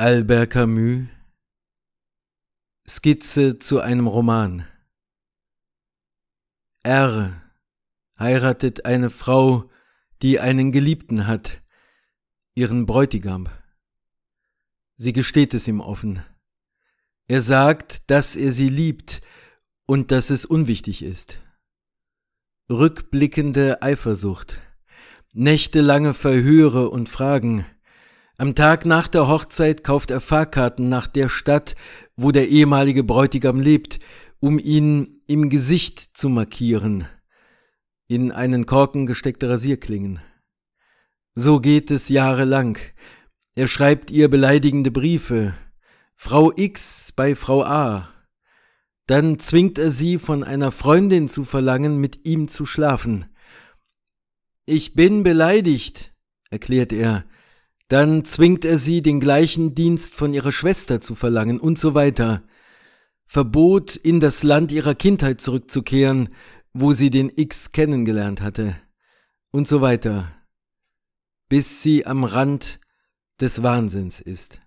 Albert Camus Skizze zu einem Roman R heiratet eine Frau, die einen Geliebten hat, ihren Bräutigam. Sie gesteht es ihm offen. Er sagt, dass er sie liebt und dass es unwichtig ist. Rückblickende Eifersucht, nächtelange Verhöre und Fragen – am Tag nach der Hochzeit kauft er Fahrkarten nach der Stadt, wo der ehemalige Bräutigam lebt, um ihn im Gesicht zu markieren. In einen Korken gesteckte Rasierklingen. So geht es jahrelang. Er schreibt ihr beleidigende Briefe. Frau X bei Frau A. Dann zwingt er sie, von einer Freundin zu verlangen, mit ihm zu schlafen. Ich bin beleidigt, erklärt er dann zwingt er sie, den gleichen Dienst von ihrer Schwester zu verlangen und so weiter. Verbot, in das Land ihrer Kindheit zurückzukehren, wo sie den X kennengelernt hatte. Und so weiter. Bis sie am Rand des Wahnsinns ist.